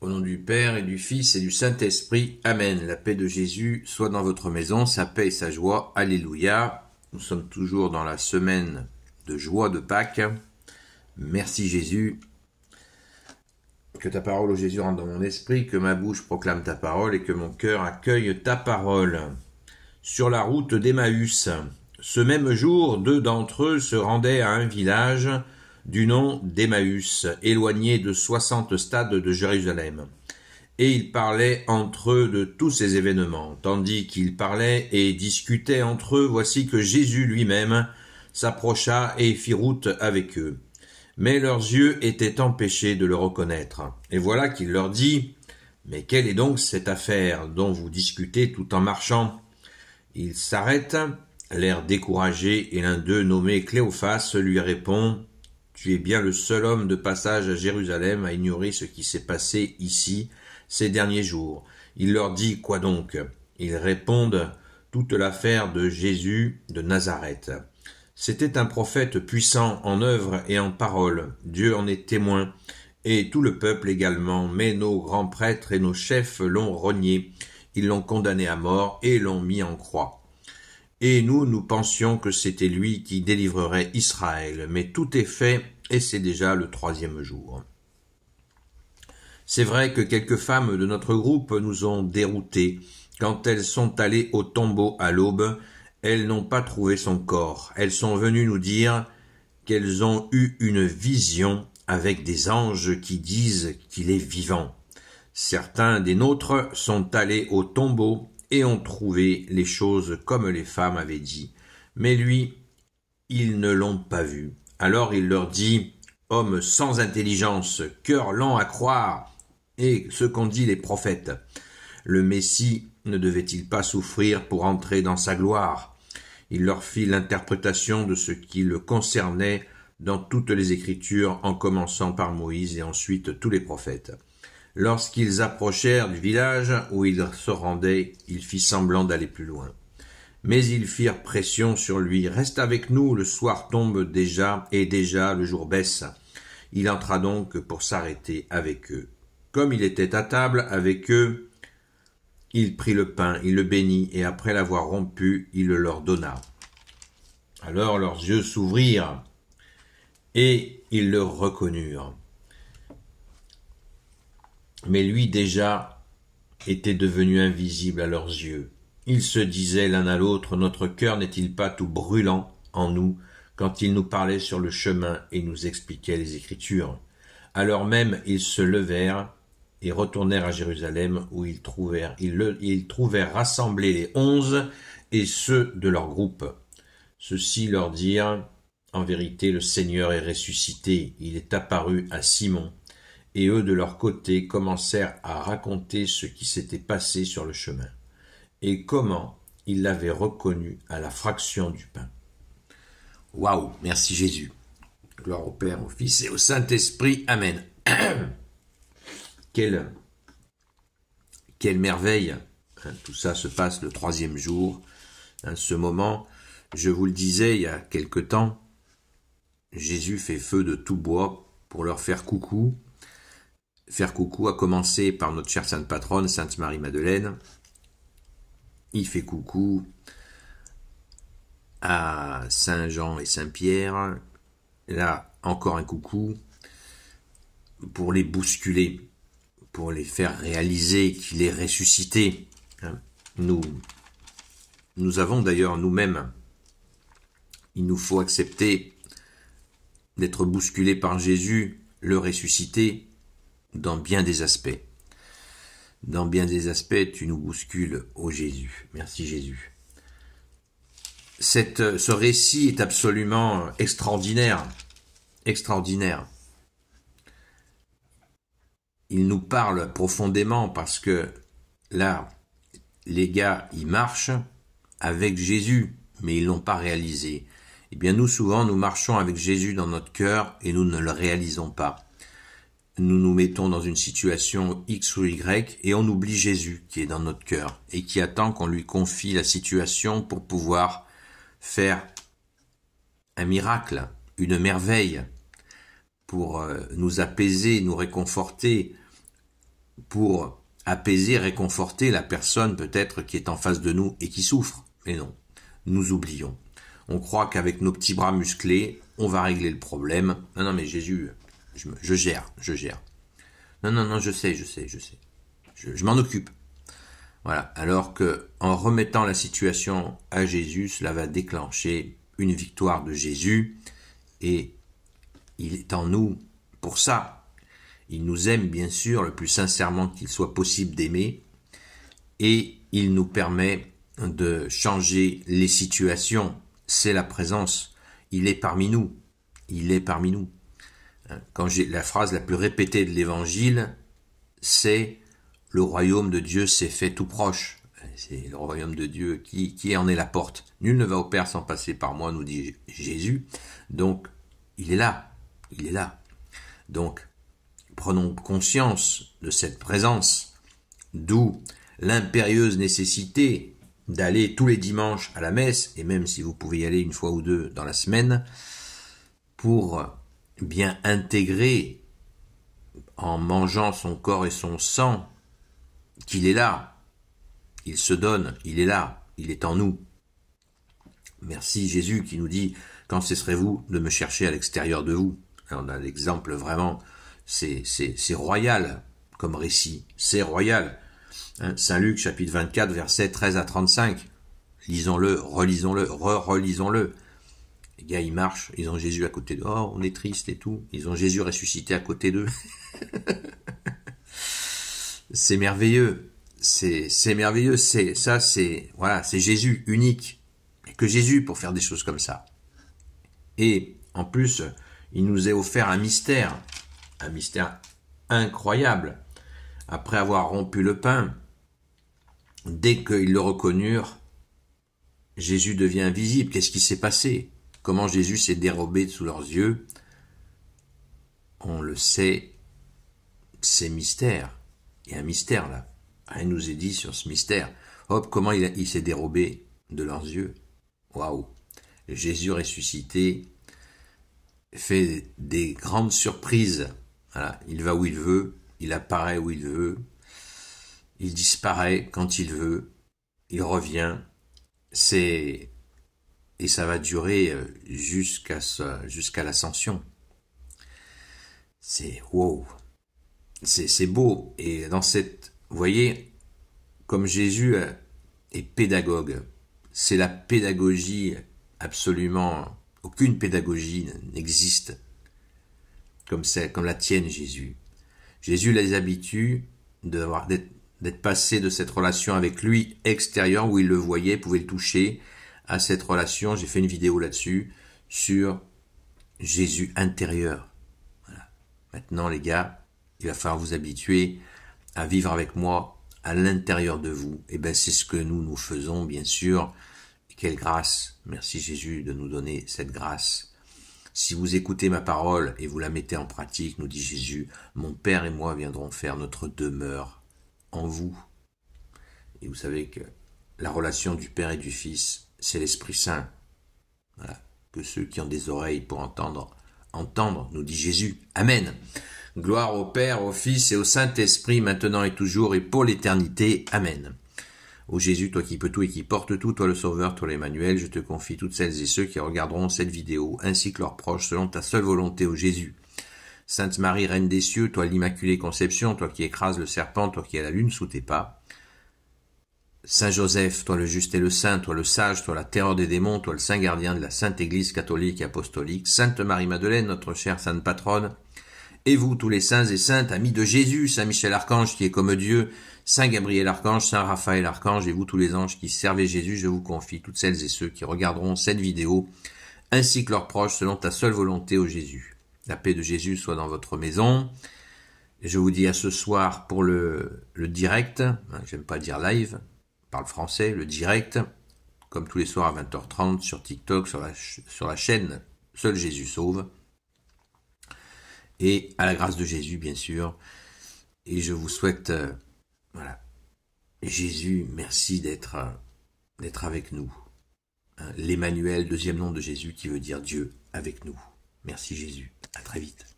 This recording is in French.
Au nom du Père et du Fils et du Saint-Esprit. Amen. La paix de Jésus soit dans votre maison, sa paix et sa joie. Alléluia. Nous sommes toujours dans la semaine de joie de Pâques. Merci Jésus. Que ta parole, ô Jésus, rentre dans mon esprit, que ma bouche proclame ta parole et que mon cœur accueille ta parole. Sur la route d'Emmaüs, ce même jour, deux d'entre eux se rendaient à un village du nom d'Emmaüs, éloigné de soixante stades de Jérusalem. Et ils parlaient entre eux de tous ces événements, tandis qu'ils parlaient et discutaient entre eux, voici que Jésus lui-même s'approcha et fit route avec eux. Mais leurs yeux étaient empêchés de le reconnaître. Et voilà qu'il leur dit, Mais quelle est donc cette affaire dont vous discutez tout en marchant? Ils s'arrêtent, l'air découragé, et l'un d'eux, nommé Cléophas, lui répond, tu es bien le seul homme de passage à Jérusalem à ignorer ce qui s'est passé ici ces derniers jours. Il leur dit quoi donc Ils répondent toute l'affaire de Jésus de Nazareth. C'était un prophète puissant en œuvre et en parole. Dieu en est témoin, et tout le peuple également, mais nos grands prêtres et nos chefs l'ont renié. Ils l'ont condamné à mort et l'ont mis en croix. Et nous, nous pensions que c'était lui qui délivrerait Israël, mais tout est fait, et c'est déjà le troisième jour. C'est vrai que quelques femmes de notre groupe nous ont déroutés. Quand elles sont allées au tombeau à l'aube, elles n'ont pas trouvé son corps. Elles sont venues nous dire qu'elles ont eu une vision avec des anges qui disent qu'il est vivant. Certains des nôtres sont allés au tombeau et ont trouvé les choses comme les femmes avaient dit. Mais lui, ils ne l'ont pas vu. Alors il leur dit, Homme sans intelligence, cœur lent à croire, et ce qu'ont dit les prophètes. Le Messie ne devait-il pas souffrir pour entrer dans sa gloire Il leur fit l'interprétation de ce qui le concernait dans toutes les Écritures, en commençant par Moïse et ensuite tous les prophètes. Lorsqu'ils approchèrent du village où ils se rendaient, il fit semblant d'aller plus loin. Mais ils firent pression sur lui. Reste avec nous, le soir tombe déjà, et déjà le jour baisse. Il entra donc pour s'arrêter avec eux. Comme il était à table avec eux, il prit le pain, il le bénit, et après l'avoir rompu, il le leur donna. Alors leurs yeux s'ouvrirent, et ils le reconnurent mais lui déjà était devenu invisible à leurs yeux. Ils se disaient l'un à l'autre Notre cœur n'est-il pas tout brûlant en nous quand il nous parlait sur le chemin et nous expliquait les Écritures Alors même ils se levèrent et retournèrent à Jérusalem où ils trouvèrent, ils, trouvèrent rassemblés les onze et ceux de leur groupe. Ceux-ci leur dirent En vérité, le Seigneur est ressuscité, il est apparu à Simon et eux de leur côté commencèrent à raconter ce qui s'était passé sur le chemin, et comment ils l'avaient reconnu à la fraction du pain. Waouh, merci Jésus. Gloire au Père, au Fils et au Saint-Esprit. Amen. quelle, quelle merveille. Hein, tout ça se passe le troisième jour. À hein, ce moment, je vous le disais il y a quelque temps, Jésus fait feu de tout bois pour leur faire coucou faire coucou, à commencer par notre chère sainte patronne, Sainte Marie-Madeleine. Il fait coucou à Saint Jean et Saint Pierre. Là, encore un coucou pour les bousculer, pour les faire réaliser qu'il est ressuscité. Hein, nous, nous avons d'ailleurs nous-mêmes, il nous faut accepter d'être bousculé par Jésus, le ressuscité, dans bien des aspects. Dans bien des aspects, tu nous bouscules, ô Jésus. Merci Jésus. Cette, euh, ce récit est absolument euh, extraordinaire. Extraordinaire. Il nous parle profondément parce que là, les gars, ils marchent avec Jésus, mais ils l'ont pas réalisé. Eh bien, nous, souvent, nous marchons avec Jésus dans notre cœur et nous ne le réalisons pas nous nous mettons dans une situation X ou Y et on oublie Jésus qui est dans notre cœur et qui attend qu'on lui confie la situation pour pouvoir faire un miracle, une merveille, pour euh, nous apaiser, nous réconforter, pour apaiser, réconforter la personne peut-être qui est en face de nous et qui souffre. Mais non, nous oublions. On croit qu'avec nos petits bras musclés, on va régler le problème. Non, non, mais Jésus, je, gère, je gère. Non, non, non, je sais, je sais, je sais. Je, m'en occupe. Voilà. Alors que, en remettant la situation à Jésus, cela va déclencher une victoire de Jésus. Et il est en nous pour ça. Il nous aime, bien sûr, le plus sincèrement qu'il soit possible d'aimer. Et il nous permet de changer les situations. C'est la présence. Il est parmi nous. Il est parmi nous. Hein, quand la phrase la plus répétée de l'évangile, c'est le royaume de Dieu s'est fait tout proche. C'est le royaume de Dieu qui, qui en est la porte. Nul ne va au Père sans passer par moi, nous dit Jésus. Donc, il est là. Il est là. Donc, prenons conscience de cette présence, d'où l'impérieuse nécessité d'aller tous les dimanches à la messe, et même si vous pouvez y aller une fois ou deux dans la semaine, pour bien intégré en mangeant son corps et son sang qu'il est là. Il se donne, il est là, il est en nous. Merci Jésus qui nous dit Quand cesserez-vous de me chercher à l'extérieur de vous On a l'exemple vraiment, c'est royal comme récit, c'est royal. Hein, Saint Luc chapitre 24, versets 13 à 35. Lisons-le, relisons-le, re-relisons-le. Les gars, ils marchent, ils ont Jésus à côté d'eux. Oh, on est triste et tout. Ils ont Jésus ressuscité à côté d'eux. c'est merveilleux. C'est merveilleux. C'est ça, c'est voilà, c'est Jésus unique. que Jésus pour faire des choses comme ça. Et en plus, il nous est offert un mystère, un mystère incroyable. Après avoir rompu le pain, dès qu'ils le reconnurent, Jésus devient invisible. Qu'est-ce qui s'est passé Comment Jésus s'est dérobé sous leurs yeux, on le sait, c'est mystère. Il y a un mystère là. Rien nous est dit sur ce mystère. Hop, comment il, s'est dérobé de leurs yeux. Waouh Jésus ressuscité fait des grandes surprises. il va où il veut, il apparaît où il veut, il disparaît quand il veut, il revient. C'est et ça va durer euh, jusqu'à jusqu'à l'ascension. C'est wow, c'est beau. Et dans cette, vous voyez, comme Jésus euh, est pédagogue, c'est la pédagogie absolument. Aucune pédagogie n'existe comme c'est comme la tienne, Jésus. Jésus les habitue d'être passé de cette relation avec lui extérieure où il le voyait, pouvait le toucher, à cette relation. J'ai fait une vidéo là-dessus, sur Jésus intérieur. Voilà. Maintenant, les gars, il va falloir vous habituer à vivre avec moi à l'intérieur de vous. Et eh bien c'est ce que nous, nous faisons, bien sûr. quelle grâce. Merci Jésus de nous donner cette grâce. Si vous écoutez ma parole et vous la mettez en pratique, nous dit Jésus, mon Père et moi viendrons faire notre demeure en vous. Et vous savez que la relation du Père et du Fils c'est l'Esprit Saint. Voilà. Que ceux qui ont des oreilles pour entendre, entendre, nous dit Jésus. Amen. Gloire au Père, au Fils et au Saint-Esprit, maintenant et toujours et pour l'éternité. Amen. Ô Jésus, toi qui peux tout et qui portes tout, toi le Sauveur, toi l'Emmanuel, je te confie toutes celles et ceux qui regarderont cette vidéo, ainsi que leurs proches, selon ta seule volonté, ô Jésus. Sainte Marie, Reine des cieux, toi l'Immaculée Conception, toi qui écrases le serpent, toi qui as la lune sous tes pas, Saint Joseph, toi le juste et le saint, toi le sage, toi la terreur des démons, toi le saint gardien de la sainte Église catholique et apostolique, Sainte Marie-Madeleine, notre chère sainte patronne, et vous tous les saints et saintes, amis de Jésus, Saint Michel Archange qui est comme Dieu, Saint Gabriel Archange, Saint Raphaël Archange, et vous tous les anges qui servez Jésus, je vous confie toutes celles et ceux qui regarderont cette vidéo, ainsi que leurs proches, selon ta seule volonté, au Jésus. La paix de Jésus soit dans votre maison. Je vous dis à ce soir pour le, le direct, hein, j'aime pas dire live, parle français, le direct, comme tous les soirs à 20h30 sur TikTok, sur la, sur la chaîne Seul Jésus Sauve. Et à la grâce de Jésus, bien sûr. Et je vous souhaite, euh, voilà, Jésus, merci d'être euh, d'être avec nous. Hein, L'Emmanuel, deuxième nom de Jésus, qui veut dire Dieu avec nous. Merci Jésus. À très vite.